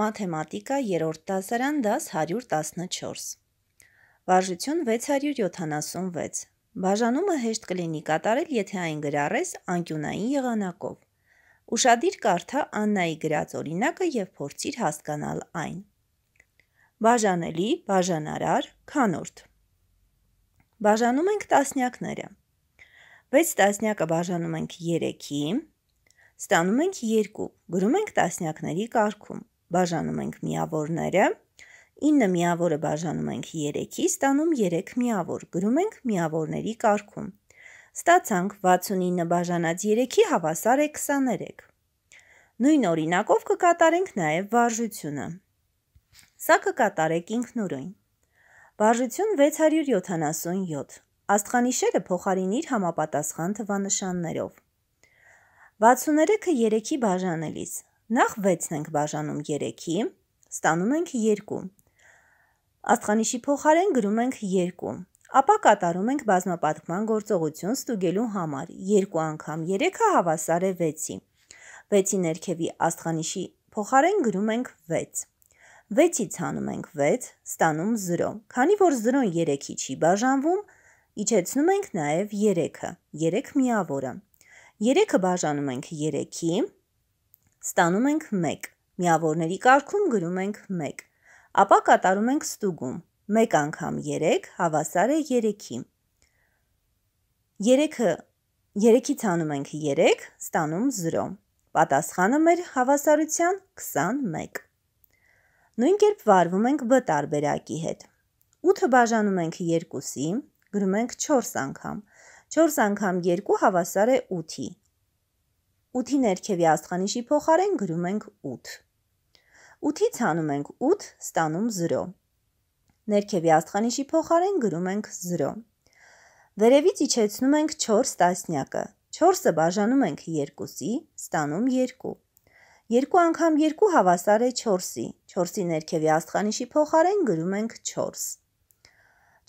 Մաթեմատիկա 3-րդ դասարան, դաս 114։ Վարժություն 676։ Բաժանումը հեշտ կլինի կատարել, եթե այն գրառես անկյունային եղանակով։ Ուշադիր կարդա Աննայի գրած օրինակը եւ փորձիր հասկանալ այն։ Բաժանելի, բաժանարար, քանորդ։ Բաժանում ենք տասնյակները։ 6 տասնյակը բաժանում ենք 3-ի, ստանում ենք 2, գրում ենք տասնյակների կարգում բաժանում ենք միավորները, 9 միավորը բաժանում ենք 3-ի, ստանում 3 միավոր, գրում ենք միավորների կարգում։ Ստացանք 69 բաժանած 3-ի հավասար է 23։ Նույն օրինակով կկատարենք նաև վարժությունը։ Սա կկատարեք ինքնուրույն։ Վարժություն 677։ Աստղանիշերը փոխարինիր համապատասխան թվանշաններով։ 63-ը 3-ի բաժանելիս Նախ 6-ն ենք բաժանում 3-ի, ստանում ենք 2։ Աստղանիշի փոխարեն գրում ենք 2։ Ապա կատարում ենք բազմապատկման գործողություն ստուգելու համար։ 2 անգամ 3-ը հավասար է 6-ի։ 6-ի ներքևի աստղանիշի փոխարեն գրում ենք 6։ 6-ից հանում ենք 6, ստանում 0։ Քանի որ 0-ն 3-ի չի բաժանվում, իջեցնում ենք նաև 3-ը, 3 միավորը։ 3-ը բաժանում ենք 3-ի, ստանում ենք 1, միավորների կարգում գրում ենք 1, ապա կատարում ենք ստուգում, 1 անգամ 3 հավասար է 3-ի, 3-ը 3-ից հանում ենք 3, ստանում 0, պատասխանը մեր հավասարության 21։ Նույն կերպ վարվում ենք բ տարբերակի հետ, 8-ը բաժանում ենք 2-ի, գրում ենք 4 անգամ, 4 անգամ 2 հավասար է 8-ի, 8-ի ներքևի աստխանիշի փոխարեն գրում ենք 8։ 8-ից հանում ենք 8, ստանում 0։ Ներքևի աստխանիշի փոխարեն գրում ենք 0։ Վերևից իջեցնում ենք 4 տասնյակը։ 4-ը բաժանում ենք 2-ի, ստանում 2։ 2 անգամ 2 հավասար է 4-ի։ 4-ի ներքևի աստխանիշի փոխարեն գրում ենք 4։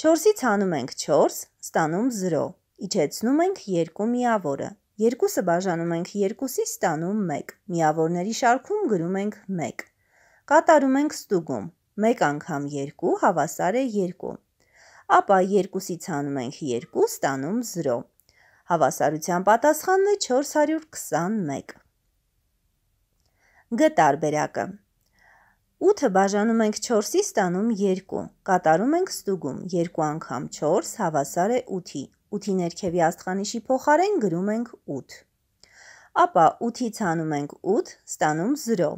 4-ից հանում ենք 4, ստանում 0։ Իջեցնում ենք 2 միավորը։ Երկուսը բաժանում ենք երկուսի ստանում 1, միավորների շարքում գրում ենք 1։ Կատարում ենք ստուգում։ 1 անգամ 2 հավասար է 2։ Ապա 2-ից հանում ենք 2, ստանում 0։ Հավասարության պատասխանն է 421։ Գ տարբերակը։ 8-ը բաժանում ենք 4-ի ստանում 2, կատարում ենք ստուգում, 2 անգամ 4 հավասար է 8-ի, 8-ի ներքևի աստղանիշի փոխարեն գրում ենք 8։ Ապա 8-ից հանում ենք 8, ստանում 0։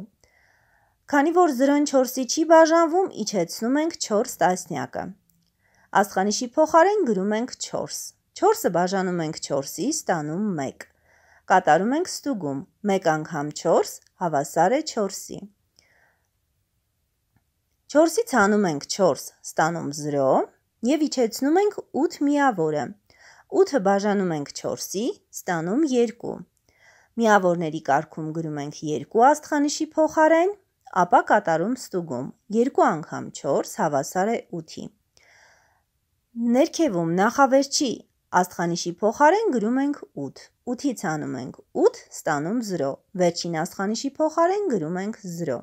Քանի որ 0-ն 4-ի չի բաժանվում, իջեցնում ենք 4 տասնյակը։ Աստղանիշի փոխարեն գրում ենք 4։ 4-ը բաժանում ենք 4-ի, ստանում 1։ Կատարում ենք ստուգում։ 1 անգամ 4 հավասար է 4-ի։ 4-ից հանում ենք 4, ստանում 0 եւ իջեցնում ենք 8 միավորը։ 8-ը բաժանում ենք 4-ի, ստանում 2։ Միավորների կարգում գրում ենք 2 աստխանիշի փոխարեն, ապա կատարում ստուգում։ 2 անգամ 4 հավասար է 8-ի։ Ներքևում նախավերջի աստխանիշի փոխարեն գրում ենք 8։ 8-ից անում ենք 8, ստանում 0։ Վերջին աստխանիշի փոխարեն գրում ենք 0։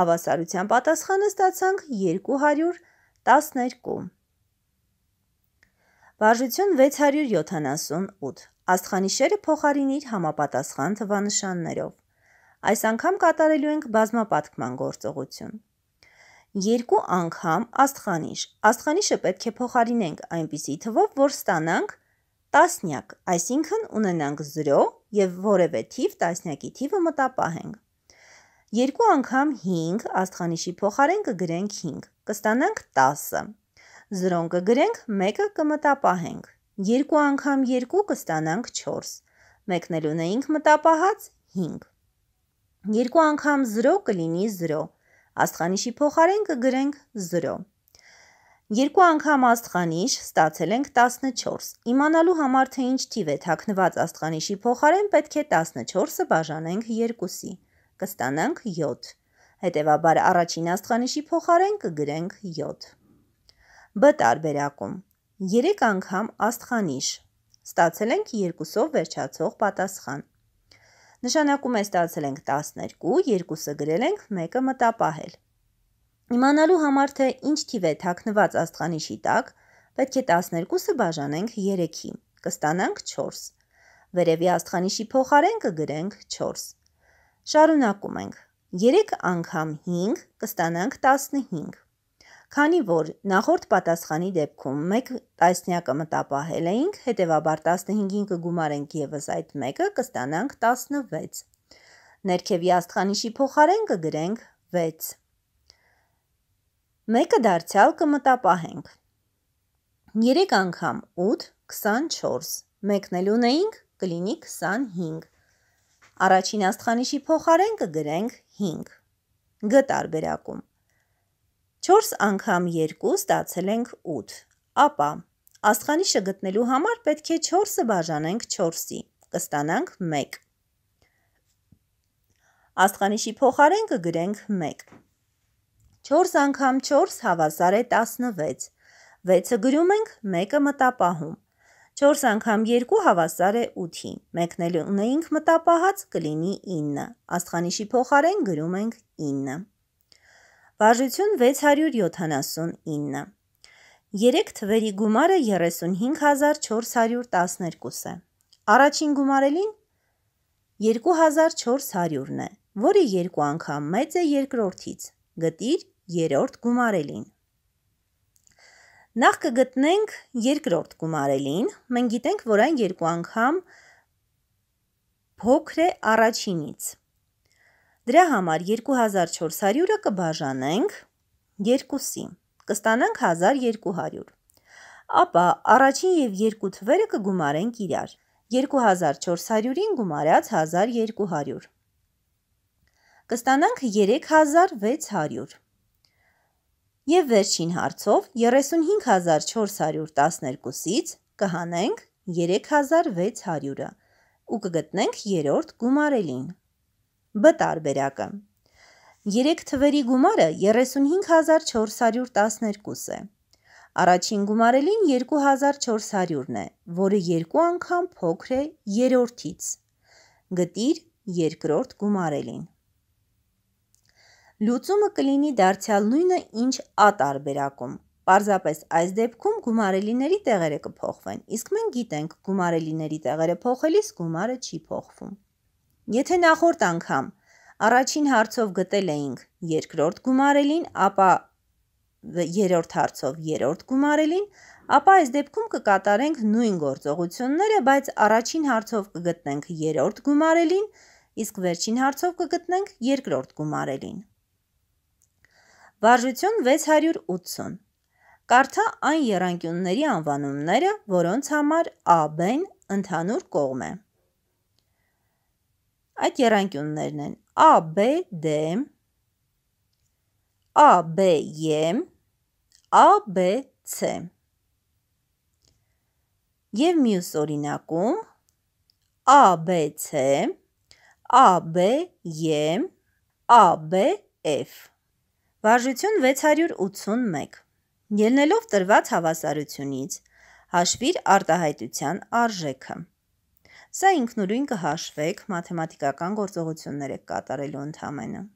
Հավասարության պատասխանը ստացանք 212։ Վարժություն 678։ Աստխանիշերը փոխարինիր համապատասխան թվանշաններով։ Այս անգամ կատարելու ենք բազմապատկման գործողություն։ Երկու անգամ աստխանիշ։ Աստխանիշը պետք է փոխարինենք այնպիսի թվով, որ ստանանք տասնյակ, այսինքն ունենանք 0 եւ որևէ թիվ տասնյակի թիվը մտապահենք։ Երկու անգամ 5 աստխանիշի փոխարեն կգրենք 5, կստանանք 10-ը։ Զրոն կգրենք, մեկը կմտապահենք։ Երկու անգամ երկու կստանանք 4։ Մեկնելուն էինք մտապահած 5։ Երկու անգամ 0 կլինի 0։ Աստխանիշի փոխարեն կգրենք 0։ Երկու անգամ աստխանիշ ստացել ենք 14։ Իմանալու համար թե ինչ թիվ է թաքնված աստխանիշի փոխարեն պետք է 14-ը բաժանենք 2-ի։ Կստանանք 7։ Հետևաբար առաջին աստխանիշի փոխարեն կգրենք 7։ Բ տարբերակում երեք անգամ աստխանիշ ստացել ենք երկուսով վերջացող պատասխան։ Նշանակում է ստացել ենք 12, երկուսը գրել ենք, մեկը մտապահել։ Իմանալու համար թե ինչ թիվ է թաքնված աստխանիշի տակ, պետք է 12-ը բաժանենք 3-ի, կստանանք 4։ Վերևի աստխանիշի փոխարեն կգրենք 4։ Շարունակում ենք 3 անգամ 5 կստանանք 15։ Քանի որ նախորդ պատասխանի դեպքում մեկ տասնյակը մտապահել էինք, հետևաբար 15-ին կգումարենք եւս այդ մեկը, կստանանք 16։ Ներքևի աստղանիշի փոխարեն կգրենք 6։ Մեկը դարձյալ կմտապահենք։ 3 անգամ 8 24։ Մեկն էլ ունեինք, կլինի 25։ Առաջին աստղանիշի փոխարեն կգրենք 5։ Գ տարբերակում 4 անգամ 2 ստացել ենք 8։ Ապա աստխանիշը գտնելու համար պետք է 4-ը բաժանենք 4-ի, կստանանք 1։ Աստխանիշի փոխարեն կգրենք 1։ 4 անգամ 4 հավասար է 16։ 6-ը գրում ենք, 1-ը մտապահում։ 4 անգամ 2 հավասար է 8-ի։ Մեկնել ունեինք մտապահած կլինի 9։ Աստխանիշի փոխարեն գրում ենք 9։ Բաժություն 679։ 3 թվերի գումարը 35412 է։ Առաջին գումարելին 2400-ն է, որը երկու անգամ մեծ է երկրորդից։ Գտիր երրորդ գումարելին։ Նախ կգտնենք երկրորդ գումարելին։ Մենք գիտենք, որ այն երկու անգամ փոքր է առաջինից։ Դրա համար 2400-ը կբաժանենք 2-ի, կստանանք 1200։ Ապա առաջին և երկու թվերը կգումարենք իրար։ 2400-ին գումարած 1200։ Կստանանք 3600 և վերջին հարցով 35412-ից կհանենք 3600-ը ու կգտնենք երորդ գումարելին։ Բ տարբերակը։ 3 թվերի գումարը 35412 է։ Առաջին գումարելին 2400-ն է, որը երկու անգամ փոքր է երրորդից։ Գտիր երկրորդ գումարելին։ Լուծումը կլինի դարձյալ նույնը, ինչ A տարբերակում։ Պարզապես այս դեպքում գումարելիների տեղերը կփոխվեն, իսկ մենք գիտենք գումարելիների տեղերը փոխելիս գումարը չի փոխվում։ Եթե նախորդ անգամ առաջին հարցով գտել էինք երկրորդ գումարելին, ապա երրորդ հարցով երրորդ գումարելին, ապա այս դեպքում կկատարենք նույն գործողությունները, բայց առաջին հարցով կգտնենք երրորդ գումարելին, իսկ վերջին հարցով կգտնենք երկրորդ գումարելին։ Վարժություն 680 Կարդա այն երանկյունների անվանումները, որոնց համար AB-ն ընդհանուր կողմ է։ Այդ երանկյուններն են ABD, ABY, ABC։ Եվ մյուս օրինակում ABC, ABY, ABF։ Վարժություն 681։ Ելնելով տրված հավասարությունից հաշվիր արտահայտության արժեքը։ Սա ինքնուրույն կհաշվեք, մաթեմատիկական գործողություններ եք կատարելու ընդամենը։